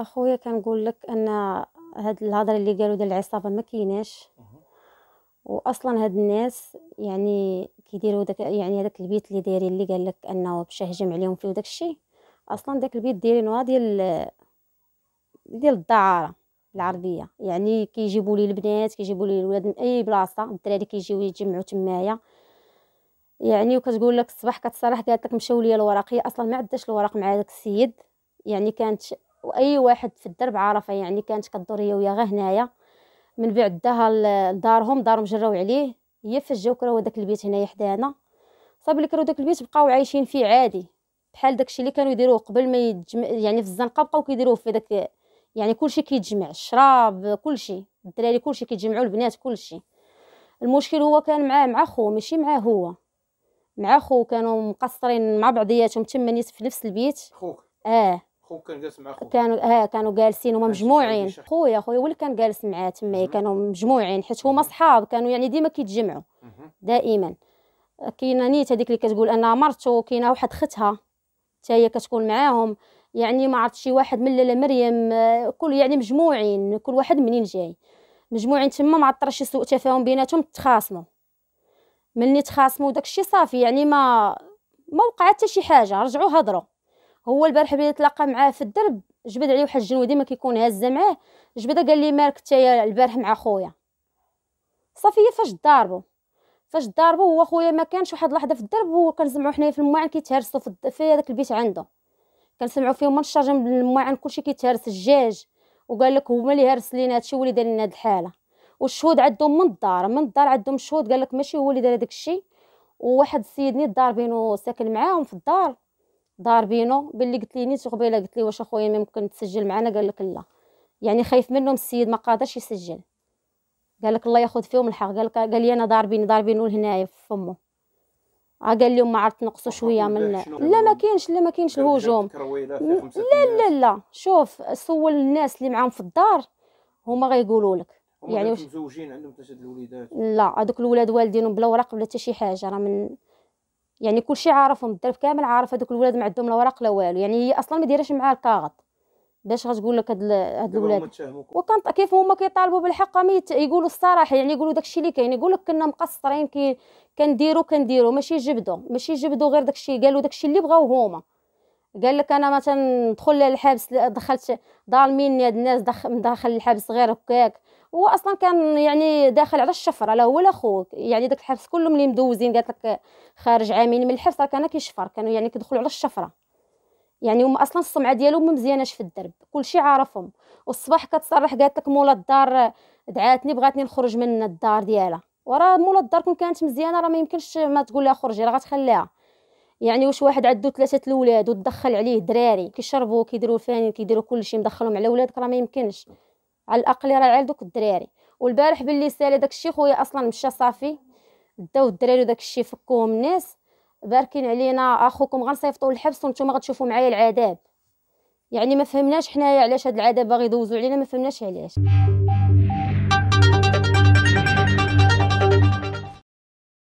اخويا كنقول لك ان هاد الهضره اللي قالوا ديال العصابه ما كايناش واصلا هاد الناس يعني كيديروا داك يعني هذاك البيت اللي دايرين اللي قال لك انه باش هجم عليهم فيه وداك الشيء اصلا داك البيت دايرينوها ديال ديال الدعاره العربيه يعني كيجيبوا لي البنات كيجيبوا لي الولاد من اي بلاصه الدراري كيجيو يتجمعوا تمايا يعني وكتقول لك الصباح كتصرح قالت لك مشاو ليا هي اصلا ما عداش الورق مع داك السيد يعني كانت واي واحد في الدرب عارفه يعني كانت كدور هي ويا هنايا من بعد داها لدارهم دارهم جراو عليه هي فجاو كراو داك البيت هنايا حدانا صافي لي كراو داك البيت بقاو عايشين فيه عادي بحال داكشي اللي كانوا يديروه قبل ما يتجمع يعني في الزنقه بقاو كيديروه في داك يعني كلشي كيتجمع الشراب كلشي الدراري كلشي كيتجمعوا البنات كلشي المشكل هو كان معاه مع خوه ماشي معاه هو مع خوه كانوا مقصرين مع بعضياتهم تما في نفس البيت خوك اه خوك كان جالس مع خوك كانوا ها آه، كانوا جالسين هما مجموعين خويا خويا هو اللي كان جالس معاه تما كانوا مجموعين حيت هما صحاب كانوا يعني ديما كيتجمعوا دائما كاينه نيت هذيك اللي كتقول انها مرته كاينه واحد ختها حتى هي كتكون معاهم يعني ما عرفت شي واحد من لاله مريم آه، كل يعني مجموعين كل واحد منين جاي مجموعين تما ما عطرش سوء تفاهم بيناتهم تخاصموا ملي تخاصموا داكشي صافي يعني ما ما وقعت حتى شي حاجه رجعوا هضروا هو البارح بلي تلاقى معاه في الدرب جبد عليه واحد الجنودي ما كيكون هازه معاه جبد قال لي مالك نتايا البارح مع خويا صافي فاش ضاربو فاش ضاربو هو خويا ما كانش واحد اللحظه في الدرب وكنسمعو حنايا في المواعن كيتهرسوا في هذاك البيت عنده كنسمعو فيهم من من المواعن كلشي كيتهرس الجاج وقال لك هما اللي هرس لينا هادشي هو اللي دار لنا هاد الحاله والشهود عندهم من الدار من الدار عندهم الشهود قال لك ماشي هو اللي دار هذاك الشيء وواحد السيد ني ضاربينو ساكن معاهم في الدار دار بينو باللي قلت لي نيت قبيله قلت لي واش اخويا ممكن تسجل معنا قال لك لا يعني خايف منهم السيد ما قادرش يسجل قال لك الله ياخذ فيهم الحق قال لك قال لي انا ضاربين ضاربينو لهنايا في فمه آه، قال لهم ما عرفت نقصوا شويه من لا ما كاينش لا ما كاينش الهجوم لا لا لا شوف سول الناس اللي معاهم في الدار هما غيقولوا لك يعني واش مزوجين عندهم تسد الوليدات لا هذوك الولاد والدينهم بلا ورق بلا حتى شي حاجه راه من يعني كلشي عارفهم الدرب كامل عارف هذوك الولاد ما عندهم لا ورق لا والو يعني هي اصلا ما دايراش معاه الكاغط باش غتقول لك هاد هاد الولاد وكان كيف هما كيطالبوا بالحق يقولوا الصراحه يعني يقولوا داكشي اللي كاين يقول لك كنا مقصرين كي كنديروا كنديروا ماشي جبدوا ماشي جبدوا غير داكشي قالوا داكشي اللي بغاو هما قال لك انا مثلا ندخل للحبس دخلت ظالمين هاد الناس دخل داخل الحبس غير هكاك هو اصلا كان يعني داخل على الشفره لا هو لا خوه يعني داك الحبس كلهم ملي مدوزين قالت لك خارج عامين من الحبس راه كان كيشفر كانوا يعني كيدخلوا على الشفره يعني هما اصلا السمعه ديالهم ما مزياناش في الدرب كلشي عارفهم والصباح كتصرح قالت لك مولا الدار دعاتني بغاتني نخرج من الدار ديالها وراه مولا الدار كون كانت مزيانه راه ما يمكنش ما تقول لها خرجي راه غتخليها يعني واش واحد عنده ثلاثه الاولاد وتدخل عليه دراري كيشربوا كيديروا الفاني كيديروا كلشي مدخلهم على ولادك راه ما يمكنش على الاقل راه على دوك الدراري والبارح باللي سالي داكشي خويا اصلا مشى صافي داو الدراري الشيء فكوهم الناس باركين علينا اخوكم غنصيفطوا للحبس وانتم غتشوفوا معايا العذاب يعني ما فهمناش حنايا علاش هاد العذاب باغي يدوزوا علينا ما فهمناش علاش